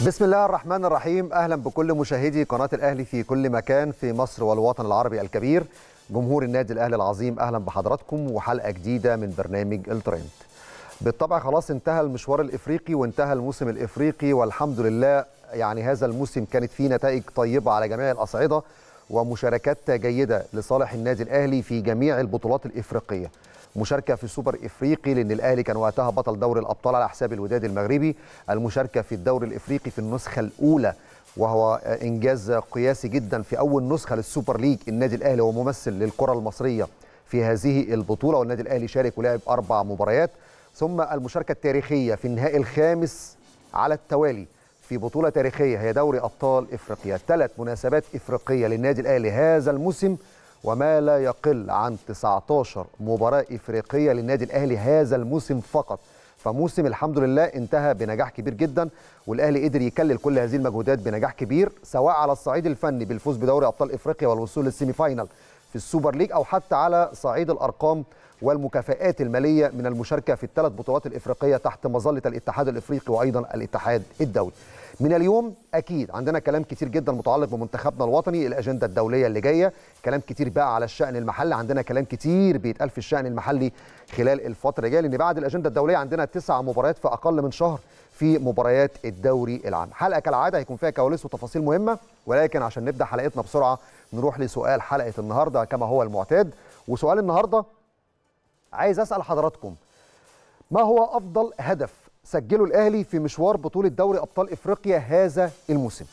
بسم الله الرحمن الرحيم اهلا بكل مشاهدي قناه الاهلي في كل مكان في مصر والوطن العربي الكبير جمهور النادي الاهلي العظيم اهلا بحضراتكم وحلقه جديده من برنامج الترند بالطبع خلاص انتهى المشوار الافريقي وانتهى الموسم الافريقي والحمد لله يعني هذا الموسم كانت فيه نتائج طيبه على جميع الاصعده ومشاركات جيده لصالح النادي الاهلي في جميع البطولات الافريقيه مشاركه في السوبر افريقي لان الاهلي كان وقتها بطل دوري الابطال على حساب الوداد المغربي المشاركه في الدوري الافريقي في النسخه الاولى وهو انجاز قياسي جدا في اول نسخه للسوبر ليج النادي الاهلي هو ممثل للكره المصريه في هذه البطوله والنادي الاهلي شارك ولعب اربع مباريات ثم المشاركه التاريخيه في النهائي الخامس على التوالي في بطوله تاريخيه هي دوري ابطال افريقيا ثلاث مناسبات افريقيه للنادي الاهلي هذا الموسم وما لا يقل عن 19 مباراة إفريقية للنادي الأهلي هذا الموسم فقط فموسم الحمد لله انتهى بنجاح كبير جدا والاهلي قدر يكلل كل هذه المجهودات بنجاح كبير سواء على الصعيد الفني بالفوز بدوري ابطال افريقيا والوصول للسيمي فاينال في السوبر ليج او حتى على صعيد الارقام والمكافئات الماليه من المشاركه في الثلاث بطولات الافريقيه تحت مظله الاتحاد الافريقي وايضا الاتحاد الدولي من اليوم اكيد عندنا كلام كتير جدا متعلق بمنتخبنا الوطني الاجنده الدوليه اللي جايه كلام كتير بقى على الشان المحلي عندنا كلام كتير بيتقال في الشان المحلي خلال الفتره الجايه لان بعد الاجنده الدوليه عندنا تسع مباريات في اقل من شهر في مباريات الدوري العام حلقه كالعاده هيكون فيها كواليس وتفاصيل مهمه ولكن عشان نبدا حلقتنا بسرعه نروح لسؤال حلقه النهارده كما هو المعتاد وسؤال النهارده عايز اسال حضراتكم ما هو افضل هدف سجله الاهلي في مشوار بطوله دوري ابطال افريقيا هذا الموسم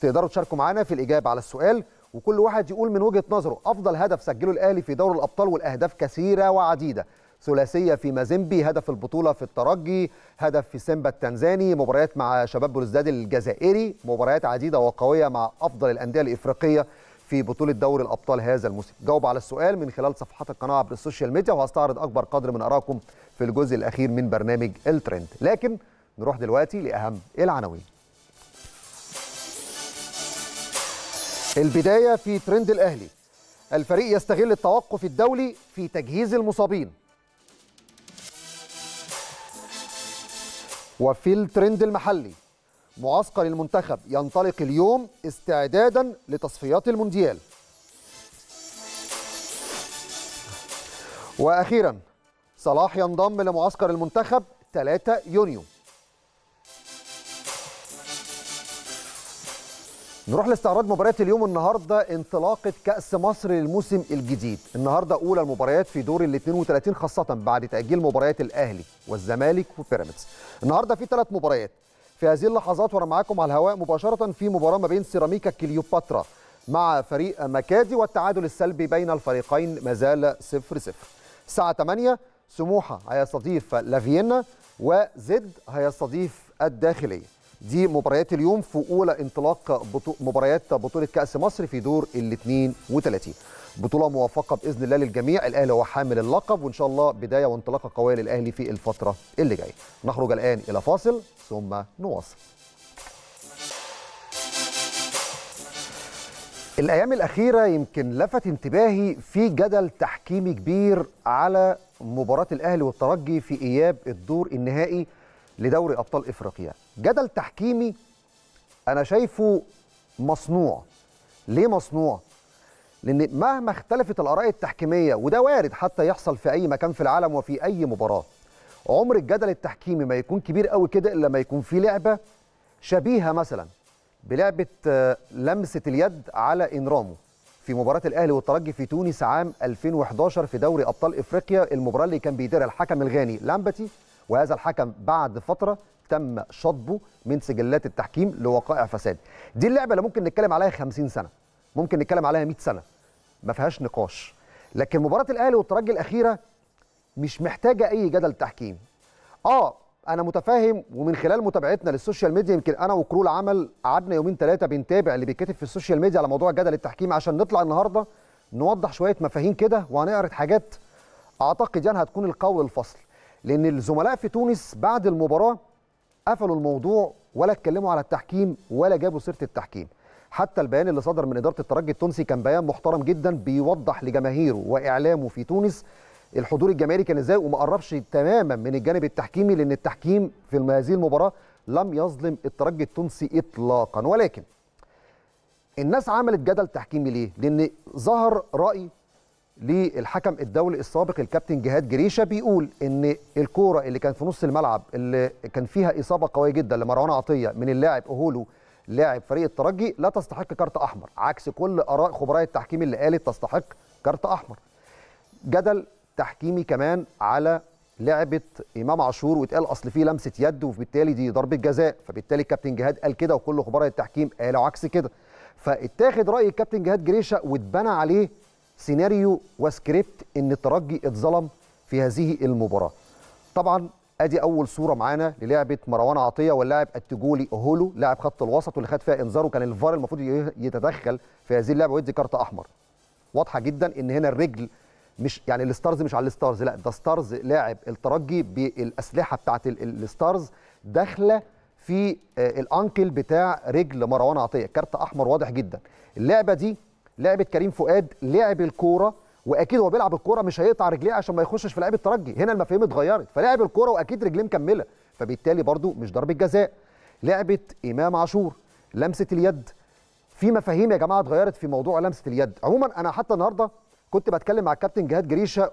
تقدروا تشاركوا معنا في الاجابه على السؤال وكل واحد يقول من وجهه نظره افضل هدف سجله الاهلي في دوري الابطال والاهداف كثيره وعديده ثلاثيه في مازيمبي هدف البطوله في الترجي هدف في سيمبا التنزاني مباريات مع شباب بلوزداد الجزائري مباريات عديده وقويه مع افضل الانديه الافريقيه في بطوله دوري الابطال هذا الموسم جاوب على السؤال من خلال صفحات القناه عبر السوشيال ميديا وهستعرض اكبر قدر من ارائكم في الجزء الاخير من برنامج الترند لكن نروح دلوقتي لاهم العناوين البدايه في ترند الاهلي الفريق يستغل التوقف الدولي في تجهيز المصابين وفي الترند المحلي معسكر المنتخب ينطلق اليوم استعدادا لتصفيات المونديال واخيرا صلاح ينضم لمعسكر المنتخب 3 يونيو نروح لاستعراض مباريات اليوم النهارده انطلاقه كاس مصر للموسم الجديد النهارده اولى المباريات في دور ال 32 خاصه بعد تاجيل مباريات الاهلي والزمالك وبيراميدز النهارده في ثلاث مباريات في هذه اللحظات وانا معاكم على الهواء مباشره في مباراه ما بين سيراميكا كليوباترا مع فريق مكادي والتعادل السلبي بين الفريقين ما زال 0 0 الساعه 8 سموحه هيستضيف لافيينا وزد هيستضيف الداخليه دي مباريات اليوم في اولى انطلاق بطو... مباريات بطوله كاس مصر في دور ال 32 بطوله موفقه باذن الله للجميع الاهلي هو حامل اللقب وان شاء الله بدايه وانطلاقه قويه للاهلي في الفتره اللي جايه نخرج الان الى فاصل ثم نواصل الأيام الأخيرة يمكن لفت انتباهي في جدل تحكيمي كبير على مباراة الأهلي والترجي في إياب الدور النهائي لدوري أبطال إفريقيا جدل تحكيمي أنا شايفه مصنوع ليه مصنوع؟ لان مهما اختلفت الاراء التحكيميه وده وارد حتى يحصل في اي مكان في العالم وفي اي مباراه عمر الجدل التحكيمي ما يكون كبير قوي كده الا ما يكون في لعبه شبيهه مثلا بلعبه آه، لمسه اليد على انرامو في مباراه الاهلي والترجي في تونس عام 2011 في دوري ابطال افريقيا المباراه اللي كان بيديرها الحكم الغاني لامبتي وهذا الحكم بعد فتره تم شطبه من سجلات التحكيم لوقائع فساد دي اللعبه اللي ممكن نتكلم عليها 50 سنه ممكن نتكلم عليها 100 سنه ما فيهاش نقاش لكن مباراه الاهلي والترجي الاخيره مش محتاجه اي جدل تحكيم اه انا متفاهم ومن خلال متابعتنا للسوشيال ميديا يمكن انا وكرول عمل قعدنا يومين ثلاثه بنتابع اللي بيتكتب في السوشيال ميديا على موضوع جدل التحكيم عشان نطلع النهارده نوضح شويه مفاهيم كده وهنعرض حاجات اعتقد يعني هتكون القول الفصل لان الزملاء في تونس بعد المباراه قفلوا الموضوع ولا اتكلموا على التحكيم ولا جابوا سيره التحكيم حتى البيان اللي صدر من إدارة الترجي التونسي كان بيان محترم جدا بيوضح لجماهيره وإعلامه في تونس الحضور الجماهيري كان ازاي وما قربش تماما من الجانب التحكيمي لان التحكيم في هذه المباراه لم يظلم الترجي التونسي اطلاقا ولكن الناس عملت جدل تحكيمي ليه؟ لان ظهر راي للحكم الدولي السابق الكابتن جهاد جريشه بيقول ان الكوره اللي كانت في نص الملعب اللي كان فيها اصابه قويه جدا لمروان عطيه من اللاعب اهولو لاعب فريق الترجي لا تستحق كارت احمر عكس كل اراء خبراء التحكيم اللي قالت تستحق كارت احمر جدل تحكيمي كمان على لعبه امام عاشور واتقال اصل فيه لمسه يد وبالتالي دي ضربه جزاء فبالتالي كابتن جهاد قال كده وكل خبراء التحكيم قالوا عكس كده فاتاخد راي الكابتن جهاد جريشه واتبنى عليه سيناريو وسكريبت ان الترجي اتظلم في هذه المباراه طبعا ادي اول صوره معانا للعبه مروان عطيه واللاعب التجولي هولو لاعب خط الوسط واللي خد فيها انذار وكان الفار المفروض يتدخل في هذه اللعبه ويدي كارت احمر واضحه جدا ان هنا الرجل مش يعني الستارز مش على الستارز لا ده ستارز لاعب الترجي بالاسلحه بتاعه الستارز داخله في آه، الانكل بتاع رجل مروان عطيه كارت احمر واضح جدا اللعبه دي لعبه كريم فؤاد لعب الكوره واكيد هو بيلعب الكوره مش هيقطع رجليه عشان ما يخشش في لعيب الترجي هنا المفاهيم اتغيرت فلعب الكوره واكيد رجليه مكمله فبالتالي برده مش ضربه جزاء لعبه امام عاشور لمسه اليد في مفاهيم يا جماعه اتغيرت في موضوع لمسه اليد عموما انا حتى النهارده كنت بتكلم مع الكابتن جهاد جريشه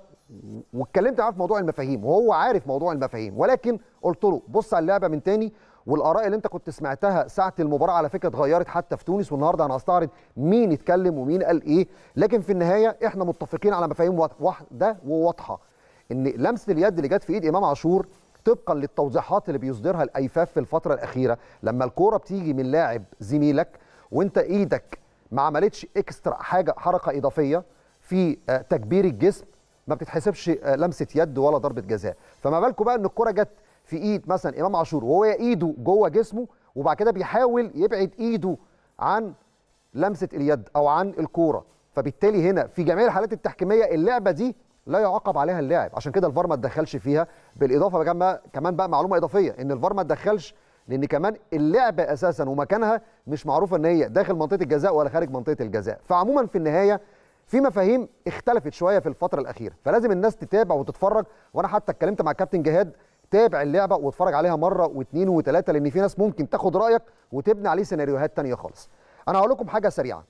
واتكلمت معاه في موضوع المفاهيم وهو عارف موضوع المفاهيم ولكن قلت له بص على اللعبه من تاني والاراء اللي انت كنت سمعتها ساعه المباراه على فكره اتغيرت حتى في تونس والنهارده انا هستعرض مين اتكلم ومين قال ايه لكن في النهايه احنا متفقين على مفاهيم واحده وواضحه ان لمسه اليد اللي جت في ايد امام عاشور طبقا للتوضيحات اللي بيصدرها الايفاف في الفتره الاخيره لما الكوره بتيجي من لاعب زميلك وانت ايدك ما عملتش اكسترا حاجه حركه اضافيه في آه، تكبير الجسم ما بتتحسبش آه، لمسه يد ولا ضربه جزاء فما بالكم بقى ان الكوره جت في ايد مثلا امام عاشور وهو ايده جوه جسمه وبعد كده بيحاول يبعد ايده عن لمسه اليد او عن الكوره فبالتالي هنا في جميع الحالات التحكيميه اللعبه دي لا يعاقب عليها اللاعب عشان كده الفار ما اتدخلش فيها بالاضافه بقى كمان بقى معلومه اضافيه ان الفار ما اتدخلش لان كمان اللعبه اساسا ومكانها مش معروفه ان هي داخل منطقه الجزاء ولا خارج منطقه الجزاء فعموما في النهايه في مفاهيم اختلفت شويه في الفتره الاخيره فلازم الناس تتابع وتتفرج وانا حتى اتكلمت مع كابتن جهاد تابع اللعبه واتفرج عليها مره واثنين وثلاثه لان في ناس ممكن تاخد رايك وتبني عليه سيناريوهات ثانيه خالص انا هقول لكم حاجه سريعه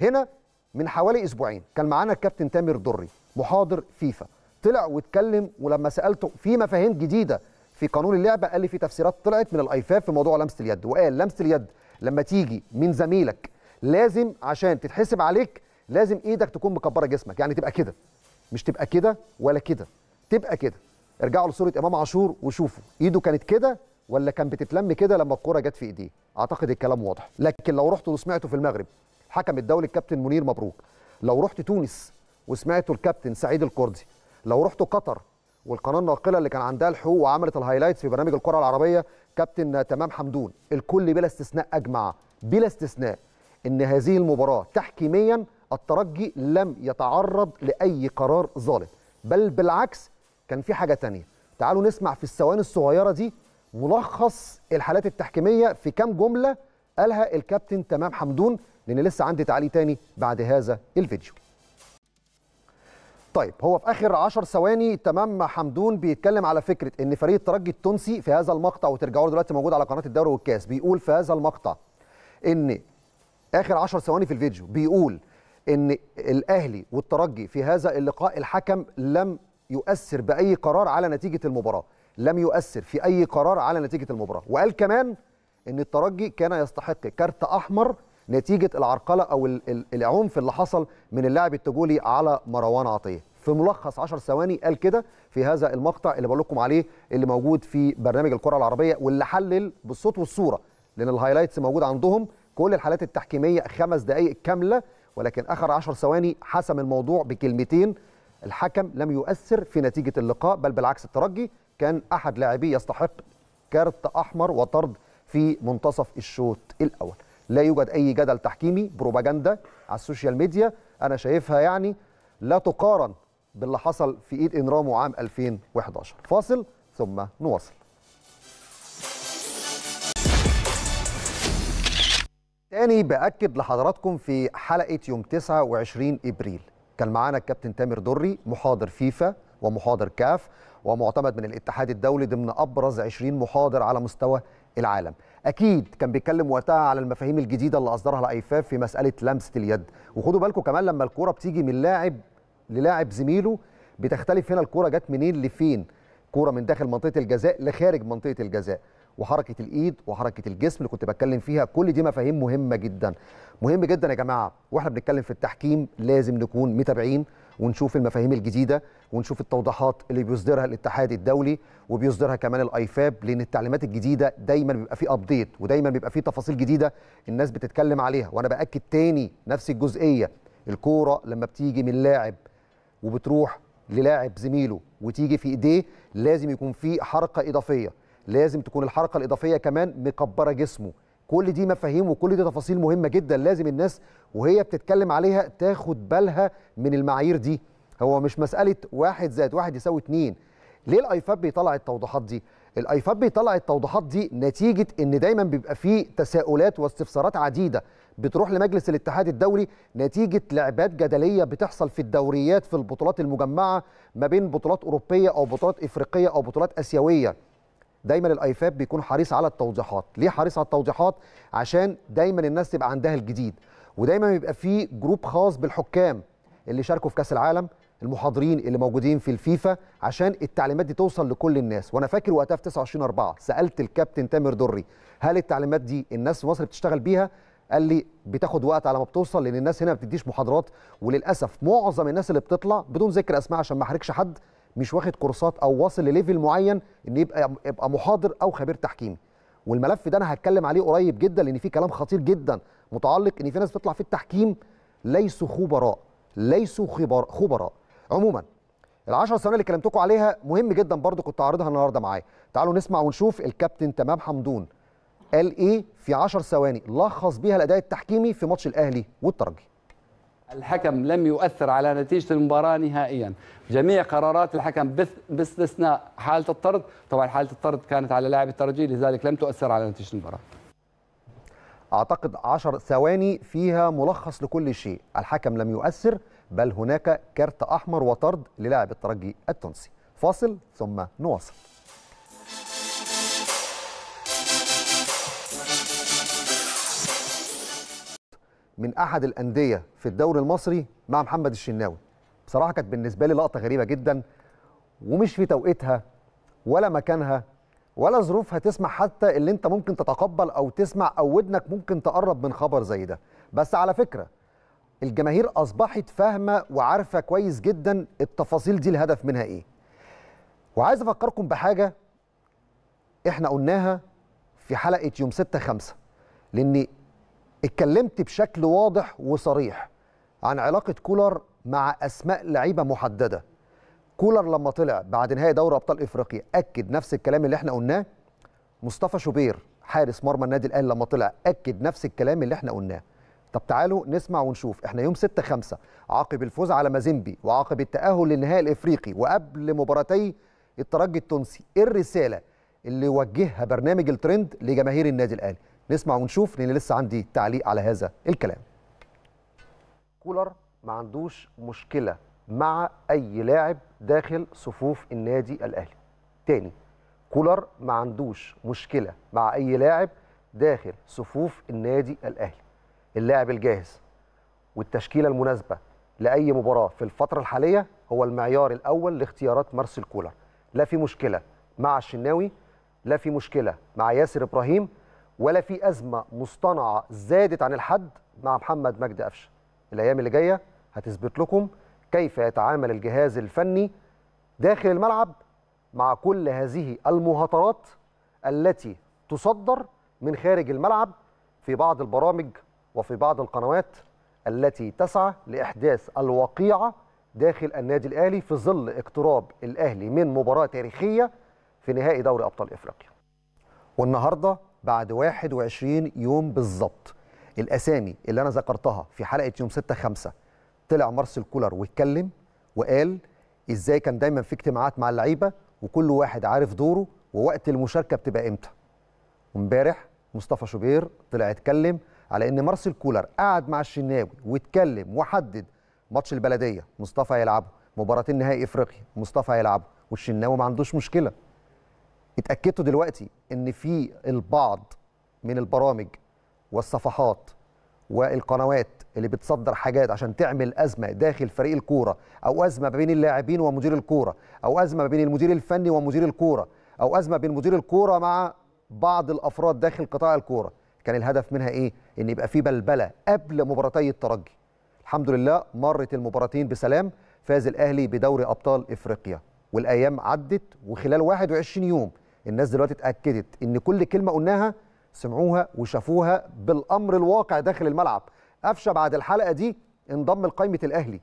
هنا من حوالي اسبوعين كان معانا الكابتن تامر دري محاضر فيفا طلع واتكلم ولما سالته في مفاهيم جديده في قانون اللعبه قال لي في تفسيرات طلعت من الايفاف في موضوع لمسه اليد وقال لمسه اليد لما تيجي من زميلك لازم عشان تتحسب عليك لازم ايدك تكون مكبره جسمك يعني تبقى كده مش تبقى كده ولا كده تبقى كده ارجعوا لصوره امام عاشور وشوفوا ايده كانت كده ولا كان بتتلم كده لما الكوره جت في ايديه اعتقد الكلام واضح لكن لو رحت وسمعته في المغرب حكم الدولي الكابتن منير مبروك لو رحت تونس وسمعته الكابتن سعيد الكردي لو رحت قطر والقناه الناقله اللي كان عندها الحقوق وعملت الهايلايتس في برنامج الكره العربيه كابتن تمام حمدون الكل بلا استثناء اجمع بلا استثناء ان هذه المباراه تحكيميا الترجي لم يتعرض لاي قرار ظالم بل بالعكس كان في حاجه تانية تعالوا نسمع في الثواني الصغيره دي ملخص الحالات التحكيميه في كام جمله قالها الكابتن تمام حمدون لان لسه عندي تعليق تاني بعد هذا الفيديو طيب هو في اخر 10 ثواني تمام حمدون بيتكلم على فكره ان فريق الترجي التونسي في هذا المقطع وترجعوا دلوقتي موجود على قناه الدوري والكاس بيقول في هذا المقطع ان اخر 10 ثواني في الفيديو بيقول ان الاهلي والترجي في هذا اللقاء الحكم لم يؤثر باي قرار على نتيجه المباراه لم يؤثر في اي قرار على نتيجه المباراه وقال كمان ان الترجي كان يستحق كارت احمر نتيجه العرقله او العنف اللي حصل من اللاعب التجولي على مروان عطيه في ملخص 10 ثواني قال كده في هذا المقطع اللي بقول لكم عليه اللي موجود في برنامج الكره العربيه واللي حلل بالصوت والصوره لان الهايلايتس موجود عندهم كل الحالات التحكيميه خمس دقائق كامله ولكن اخر 10 ثواني حسم الموضوع بكلمتين الحكم لم يؤثر في نتيجة اللقاء بل بالعكس الترجي كان أحد لاعبيه يستحق كارت أحمر وطرد في منتصف الشوط الأول لا يوجد أي جدل تحكيمي بروباجندا على السوشيال ميديا أنا شايفها يعني لا تقارن باللي حصل في إيد إنرامو عام 2011 فاصل ثم نواصل تاني بأكد لحضراتكم في حلقة يوم 29 إبريل كان معانا الكابتن تامر دري محاضر فيفا ومحاضر كاف ومعتمد من الاتحاد الدولي ضمن ابرز 20 محاضر على مستوى العالم اكيد كان بيتكلم وقتها على المفاهيم الجديده اللي اصدرها الايفاف في مساله لمسه اليد وخدوا بالكم كمان لما الكوره بتيجي من لاعب للاعب زميله بتختلف هنا الكوره جت منين لفين كوره من داخل منطقه الجزاء لخارج منطقه الجزاء وحركه الايد وحركه الجسم اللي كنت بتكلم فيها كل دي مفاهيم مهمه جدا مهم جدا يا جماعه واحنا بنتكلم في التحكيم لازم نكون متابعين ونشوف المفاهيم الجديده ونشوف التوضيحات اللي بيصدرها الاتحاد الدولي وبيصدرها كمان الايفاب لان التعليمات الجديده دايما بيبقى فيه ابديت ودايما بيبقى فيه تفاصيل جديده الناس بتتكلم عليها وانا باكد تاني نفس الجزئيه الكوره لما بتيجي من لاعب وبتروح للاعب زميله وتيجي في ايديه لازم يكون في حركه اضافيه لازم تكون الحركه الاضافيه كمان مكبره جسمه كل دي مفاهيم وكل دي تفاصيل مهمه جدا لازم الناس وهي بتتكلم عليها تاخد بالها من المعايير دي هو مش مساله واحد زائد واحد يساوي اتنين ليه الايفاب بيطلع التوضيحات دي الايفاب بيطلع التوضيحات دي نتيجه ان دايما بيبقى فيه تساؤلات واستفسارات عديده بتروح لمجلس الاتحاد الدولي نتيجه لعبات جدليه بتحصل في الدوريات في البطولات المجمعه ما بين بطولات اوروبيه او بطولات افريقيه او بطولات اسيويه دايما الايفاب بيكون حريص على التوضيحات ليه حريص على التوضيحات عشان دايما الناس تبقى عندها الجديد ودايما بيبقى في جروب خاص بالحكام اللي شاركوا في كاس العالم المحاضرين اللي موجودين في الفيفا عشان التعليمات دي توصل لكل الناس وانا فاكر وقتها في 29 4 سالت الكابتن تامر دري هل التعليمات دي الناس في مصر بتشتغل بيها قال لي بتاخد وقت على ما بتوصل لان الناس هنا ما بتديش محاضرات وللاسف معظم الناس اللي بتطلع بدون ذكر اسماء عشان ما احرجش حد مش واخد كورسات او واصل لليفل معين ان يبقى يبقى محاضر او خبير تحكيمي والملف ده انا هتكلم عليه قريب جدا لان في كلام خطير جدا متعلق ان في ناس بتطلع في التحكيم ليسوا خبراء ليسوا خبراء خبراء عموما العشر ثواني اللي كلمتكم عليها مهم جدا برضو كنت اعرضها النهارده معايا تعالوا نسمع ونشوف الكابتن تمام حمدون قال ايه في 10 ثواني لخص بيها الاداء التحكيمي في ماتش الاهلي والترجي الحكم لم يؤثر على نتيجة المباراة نهائيا جميع قرارات الحكم باستثناء حالة الطرد طبعا حالة الطرد كانت على لاعب الترجي لذلك لم تؤثر على نتيجة المباراة أعتقد عشر ثواني فيها ملخص لكل شيء الحكم لم يؤثر بل هناك كارت أحمر وطرد للاعب الترجي التونسي فاصل ثم نواصل من احد الانديه في الدوري المصري مع محمد الشناوي بصراحه كانت بالنسبه لي لقطه غريبه جدا ومش في توقيتها ولا مكانها ولا ظروفها تسمح حتى اللي انت ممكن تتقبل او تسمع او ودنك ممكن تقرب من خبر زي ده بس على فكره الجماهير اصبحت فاهمه وعارفه كويس جدا التفاصيل دي الهدف منها ايه وعايز افكركم بحاجه احنا قلناها في حلقه يوم 6 5 لان اتكلمت بشكل واضح وصريح عن علاقه كولر مع اسماء لعيبه محدده كولر لما طلع بعد نهائي دوري ابطال افريقيا اكد نفس الكلام اللي احنا قلناه مصطفى شوبير حارس مرمى النادي الاهلي لما طلع اكد نفس الكلام اللي احنا قلناه طب تعالوا نسمع ونشوف احنا يوم 6 5 عقب الفوز على مازيمبي وعقب التاهل للنهائي الافريقي وقبل مباراتي الترجي التونسي ايه الرساله اللي وجهها برنامج الترند لجماهير النادي الاهلي نسمع ونشوف لان لسه عندي تعليق على هذا الكلام كولر ما عندوش مشكله مع اي لاعب داخل صفوف النادي الاهلي تاني كولر ما عندوش مشكله مع اي لاعب داخل صفوف النادي الاهلي اللاعب الجاهز والتشكيله المناسبه لاي مباراه في الفتره الحاليه هو المعيار الاول لاختيارات مارسيل كولر لا في مشكله مع الشناوي لا في مشكله مع ياسر ابراهيم ولا في أزمة مصطنعة زادت عن الحد مع محمد مجدي قفشة الأيام اللي جاية هتثبت لكم كيف يتعامل الجهاز الفني داخل الملعب مع كل هذه المهاترات التي تصدر من خارج الملعب في بعض البرامج وفي بعض القنوات التي تسعى لإحداث الوقيعة داخل النادي الأهلي في ظل اقتراب الأهلي من مباراة تاريخية في نهائي دوري أبطال إفريقيا والنهاردة بعد 21 يوم بالظبط الاسامي اللي انا ذكرتها في حلقه يوم 6 5 طلع مارسيل كولر واتكلم وقال ازاي كان دايما في اجتماعات مع اللعيبه وكل واحد عارف دوره ووقت المشاركه بتبقى امتى امبارح مصطفى شوبير طلع اتكلم على ان مارسيل كولر قعد مع الشناوي واتكلم وحدد ماتش البلديه مصطفى هيلعبه مباراتين نهائي افريقيا مصطفى هيلعبه والشناوي ما عندوش مشكله اتاكدتوا دلوقتي ان في البعض من البرامج والصفحات والقنوات اللي بتصدر حاجات عشان تعمل ازمه داخل فريق الكوره او ازمه بين اللاعبين ومدير الكوره او ازمه بين المدير الفني ومدير الكوره او ازمه بين مدير الكوره مع بعض الافراد داخل قطاع الكوره كان الهدف منها ايه ان يبقى في بلبله قبل مباراتي الترجي الحمد لله مرت المباراتين بسلام فاز الاهلي بدوري ابطال افريقيا والايام عدت وخلال 21 يوم الناس دلوقتي اتاكدت ان كل كلمه قلناها سمعوها وشافوها بالامر الواقع داخل الملعب قفشه بعد الحلقه دي انضم لقائمه الاهلي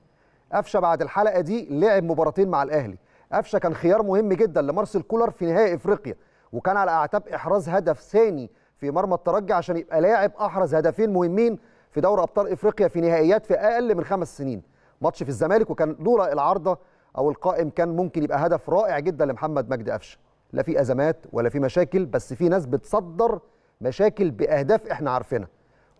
قفشه بعد الحلقه دي لعب مباراتين مع الاهلي قفشه كان خيار مهم جدا لمارسيل كولر في نهائي افريقيا وكان على اعتاب احراز هدف ثاني في مرمى الترجي عشان يبقى لاعب احرز هدفين مهمين في دوري ابطال افريقيا في نهائيات في اقل من خمس سنين ماتش في الزمالك وكان لولا العارضه او القائم كان ممكن يبقى هدف رائع جدا لمحمد مجدي قفشه لا في ازمات ولا في مشاكل بس في ناس بتصدر مشاكل باهداف احنا عارفينها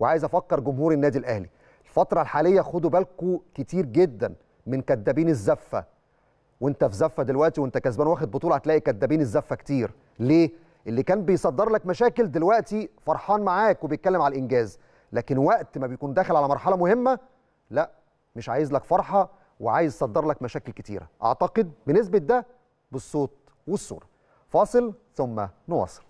وعايز افكر جمهور النادي الاهلي الفتره الحاليه خدوا بالكم كتير جدا من كدابين الزفه وانت في زفه دلوقتي وانت كسبان واخد بطوله هتلاقي كدابين الزفه كتير ليه اللي كان بيصدر لك مشاكل دلوقتي فرحان معاك وبيتكلم على الانجاز لكن وقت ما بيكون داخل على مرحله مهمه لا مش عايز لك فرحه وعايز يصدر لك مشاكل كتيره اعتقد بنسبه ده بالصوت والصوره فاصل ثم نواصل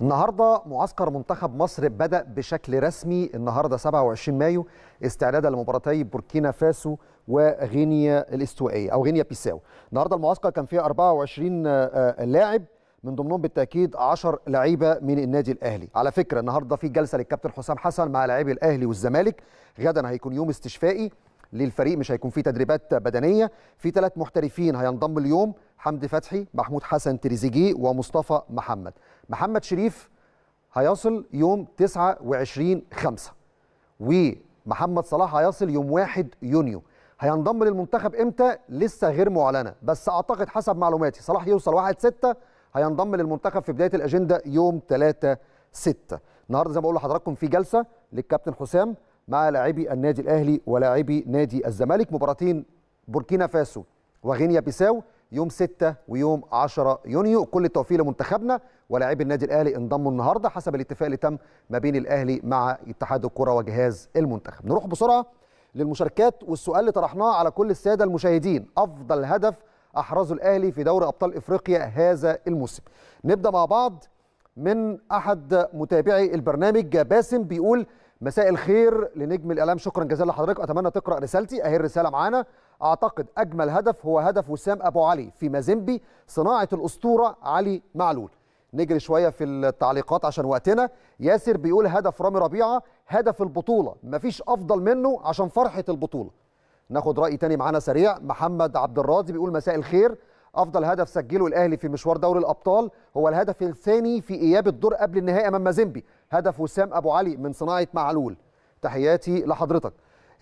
النهارده معسكر منتخب مصر بدا بشكل رسمي النهارده 27 مايو استعدادا لمباراتي بوركينا فاسو وغينيا الاستوائيه او غينيا بيساو النهارده المعسكر كان فيه 24 آه، آه، لاعب من ضمنهم بالتاكيد 10 لعيبه من النادي الاهلي على فكره النهارده في جلسه للكابتن حسام حسن مع لاعبي الاهلي والزمالك غدا هيكون يوم استشفائي للفريق مش هيكون في تدريبات بدنيه في ثلاث محترفين هينضم اليوم حمدي فتحي محمود حسن تريزيجيه ومصطفى محمد محمد شريف هيصل يوم 29 5 ومحمد صلاح هيصل يوم 1 يونيو هينضم للمنتخب امتى لسه غير معلنه بس اعتقد حسب معلوماتي صلاح يوصل 1 6 هينضم للمنتخب في بدايه الاجنده يوم 3 6 النهارده زي ما بقول لحضراتكم في جلسه للكابتن حسام مع لاعبي النادي الاهلي ولاعبي نادي الزمالك مباراتين بوركينا فاسو وغينيا بيساو يوم 6 ويوم 10 يونيو كل التوفيق لمنتخبنا ولاعبي النادي الاهلي انضموا النهارده حسب الاتفاق اللي تم ما بين الاهلي مع اتحاد الكره وجهاز المنتخب نروح بسرعه للمشاركات والسؤال اللي طرحناه على كل الساده المشاهدين افضل هدف احرزه الاهلي في دوري ابطال افريقيا هذا الموسم نبدا مع بعض من احد متابعي البرنامج باسم بيقول مساء الخير لنجم الاعلام شكرا جزيلا لحضرتك اتمنى تقرا رسالتي اهي الرساله معانا اعتقد اجمل هدف هو هدف وسام ابو علي في مازيمبي صناعه الاسطوره علي معلول نجري شويه في التعليقات عشان وقتنا ياسر بيقول هدف رامي ربيعه هدف البطوله مفيش افضل منه عشان فرحه البطوله ناخد راي تاني معانا سريع محمد عبد الراضي بيقول مساء الخير افضل هدف سجله الاهلي في مشوار دوري الابطال هو الهدف الثاني في اياب الدور قبل النهائي امام مازيمبي هدف وسام ابو علي من صناعه معلول تحياتي لحضرتك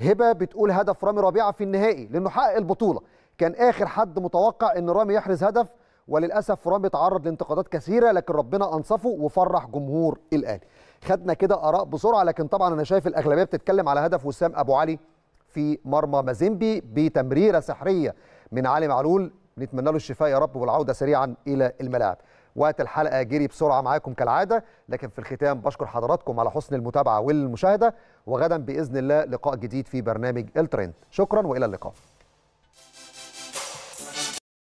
هبه بتقول هدف رامي ربيعه في النهائي لانه حقق البطوله كان اخر حد متوقع ان رامي يحرز هدف وللاسف رامي اتعرض لانتقادات كثيره لكن ربنا انصفه وفرح جمهور الاهلي خدنا كده اراء بسرعه لكن طبعا انا شايف الاغلبيه بتتكلم على هدف وسام ابو علي في مرمى مازيمبي بتمريره سحريه من علي معلول نتمنى له الشفاء يا رب والعوده سريعا الى الملاعب وقت الحلقه جري بسرعه معاكم كالعاده لكن في الختام بشكر حضراتكم على حسن المتابعه والمشاهده وغدا باذن الله لقاء جديد في برنامج الترند شكرا والى اللقاء